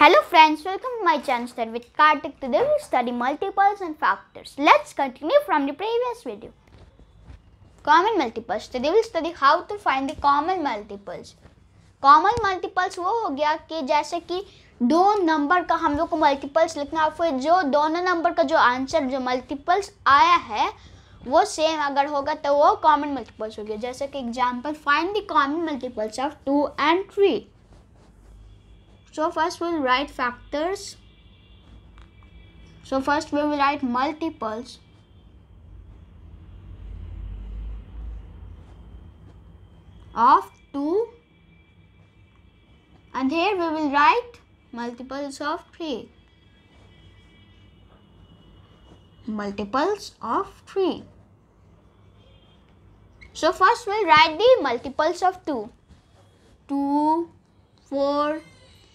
Hello friends, welcome to my channel study with Kartik. Today we study multiples and factors. Let's continue from the previous video. Common multiples. Today we study how to find the common multiples. Common multiples वो हो गया कि जैसे कि दो number का हम लोग को मल्टीपल्स लिखना और फिर जो दोनों नंबर का जो आंसर जो मल्टीपल्स आया है वो सेम अगर होगा तो वो कॉमन मल्टीपल्स हो गया जैसे कि example find the common multiples of two and three So first we'll write factors. So first we will write multiples. of 2 and here we will write multiples of 3 multiples of 3 so first we'll write the multiples of 2 2 4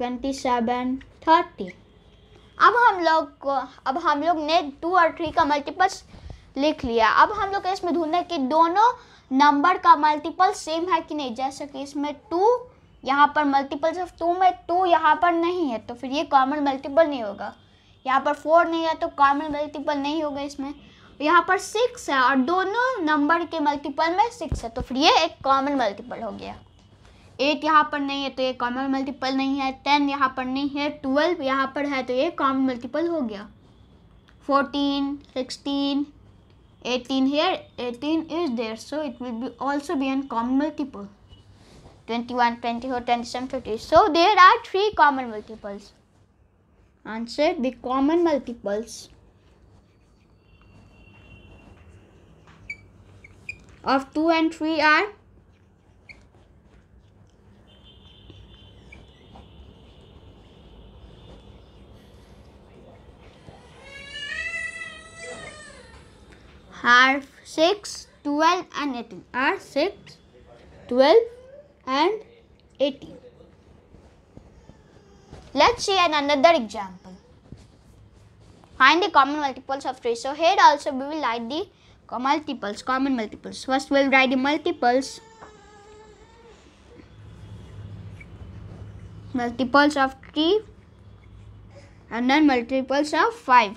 twenty seven thirty अब हम लोग को अब हम लोग ने to और three का मल्टीपल्स लिख लिया अब हम लोग इसमें ढूंढना कि दोनों नंबर का मल्टीपल सेम है कि नहीं जैसे कि इसमें टू यहाँ पर मल्टीपल्स ऑफ टू में टू यहाँ पर नहीं है तो फिर ये कॉमन मल्टीपल नहीं होगा यहाँ पर फोर नहीं है तो कॉमन मल्टीपल नहीं होगा इसमें यहाँ पर सिक्स है और दोनों नंबर के मल्टीपल में सिक्स है तो फिर ये एक कॉमन मल्टीपल हो गया एट यहाँ पर नहीं है तो ये कॉमन मल्टीपल नहीं है टेन यहाँ पर नहीं है ट्वेल्व यहाँ पर है तो ये कॉमन मल्टीपल हो गया fourteen sixteen eighteen here eighteen is there so it will be also be an common multiple twenty twenty one four twenty seven fifty so there are three common multiples answer the common multiples of two and three are are 6, 12 and 18. Are 6, 12 and 18. Let's see another example. Find the common multiples of 3. So here also we will write the multiples, common multiples. First we will write the multiples. Multiples of 3 and then multiples of 5.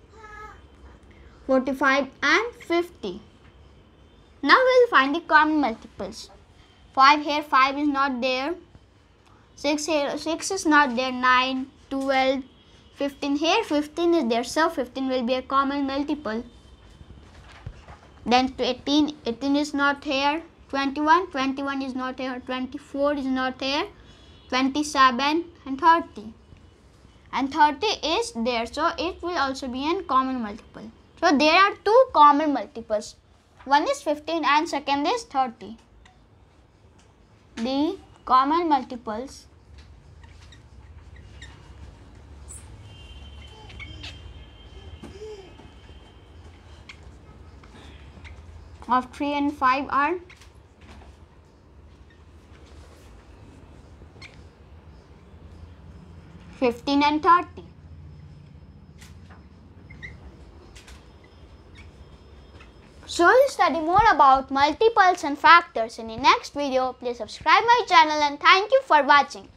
45 and 50. Now we'll find the common multiples. 5 here, 5 is not there. 6 here, 6 is not there. 9, 12, 15 here, 15 is there. So 15 will be a common multiple. Then 18, 18 is not here. 21, 21 is not here. 24 is not here. 27 and 30 and 30 is there so it will also be a common multiple so there are two common multiples. One is 15 and second is 30. The common multiples of 3 and 5 are Fifteen and thirty. So I'll study more about multiples and factors in the next video. Please subscribe my channel and thank you for watching.